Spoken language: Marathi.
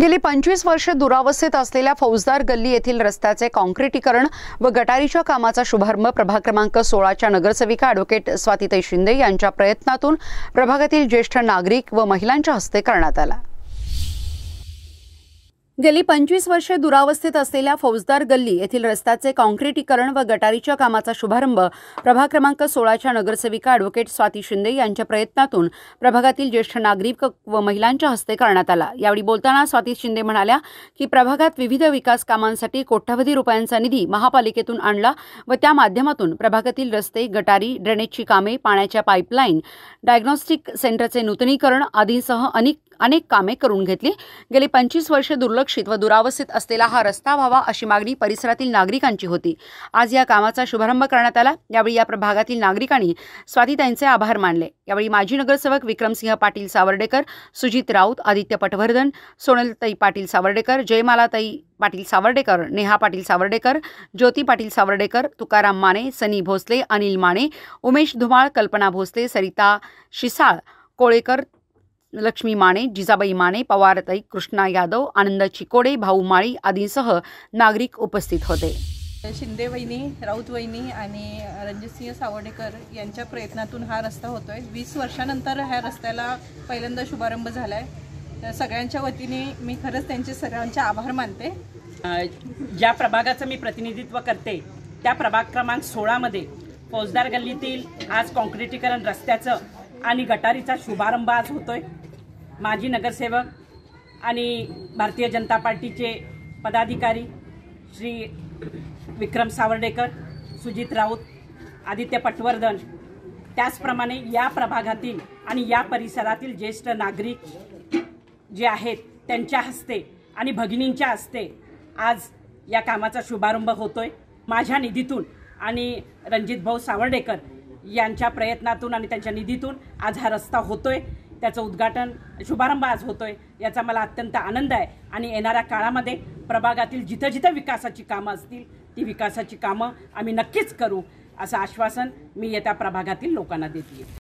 गेली पंचवीस वर्षे दुरावस्थेत असलेल्या फौजदार गल्ली येथील रस्त्याचे कॉन्क्रीटीकरण व गटारीच्या कामाचा शुभारंभ प्रभाग क्रमांक सोळाच्या नगरसेविका अॅडव्होकेट स्वातिताई शिंदे यांच्या प्रयत्नातून प्रभागातील ज्येष्ठ नागरिक व महिलांच्या हस्ते करण्यात आला गेली पंचवीस वर्षे दुरावस्थेत असलेल्या फौजदार गल्ली येथील रस्त्याचे काँक्रीटीकरण व गटारीच्या कामाचा शुभारंभ प्रभाग क्रमांक सोळाच्या नगरसेविका अॅडव्होकेट स्वाती शिंदे यांच्या प्रयत्नातून प्रभागातील ज्येष्ठ नागरिक व महिलांच्या हस्ते करण्यात आला यावेळी बोलताना स्वाती शिंदे म्हणाल्या की प्रभागात विविध विकास कामांसाठी कोट्यवधी रुपयांचा निधी महापालिकेतून आणला व त्या माध्यमातून प्रभागातील रस्ते गटारी ड्रेनेजची कामे पाण्याच्या पाईपलाईन डायग्नॉस्टिक सेंटरचे नूतनीकरण आदींसह अनेक अनेक कामे करून घेतली गेली पंचवीस वर्षे दुर्लक्षित व दुरावस्थित असलेला हा रस्ता व्हावा अशी मागणी परिसरातील नागरिकांची होती आज या कामाचा शुभारंभ करण्यात आला यावेळी या प्रभागातील नागरिकांनी स्वातीताईंचे आभार मानले यावेळी माजी नगरसेवक विक्रमसिंह पाटील सावर्डेकर सुजित राऊत आदित्य पटवर्धन सोनलताई पाटील सावर्डेकर जयमालाताई पाटील सावर्डेकर नेहा पाटील सावर्डेकर ज्योती पाटील सावर्डेकर तुकाराम माने सनी भोसले अनिल माने उमेश धुमाळ कल्पना भोसले सरिता शिसाळ कोळेकर लक्ष्मी माने जिजाबाई माने पवारताई कृष्णा यादव आनंद चिकोडे भाऊ माळी आदींसह नागरिक उपस्थित होते शिंदे वहिनी राऊत वहिनी आणि रणजितसिंह सावडेकर यांच्या प्रयत्नातून हा रस्ता होतोय वीस वर्षानंतर ह्या रस्त्याला पहिल्यांदा शुभारंभ झाला आहे तर सगळ्यांच्या वतीने मी खरंच त्यांचे सगळ्यांचे आभार मानते ज्या प्रभागाचं मी प्रतिनिधित्व करते त्या प्रभाग क्रमांक सोळामध्ये फौजदार गल्लीतील आज कॉन्क्रिटीकरण रस्त्याचं आणि गटारीचा शुभारंभ आज होतोय माजी नगरसेवक आणि भारतीय जनता पार्टीचे पदाधिकारी श्री विक्रम सावर्डेकर सुजित राऊत आदित्य पटवर्धन त्याचप्रमाणे या प्रभागातील आणि या परिसरातील ज्येष्ठ नागरिक जे आहेत त्यांच्या हस्ते आणि भगिनींच्या हस्ते आज या कामाचा शुभारंभ होतोय माझ्या निधीतून आणि रणजित भाऊ सावर्डेकर यांच्या प्रयत्नातून आणि त्यांच्या निधीतून आज हा रस्ता होतोय त्याचं उद्घाटन शुभारंभ आज होतोय याचा मला अत्यंत आनंद आहे आणि येणाऱ्या काळामध्ये प्रभागातील जिथं जिथं विकासाची कामं असतील ती विकासाची कामं आम्ही नक्कीच करू असं आश्वासन मी येत्या प्रभागातील लोकांना देते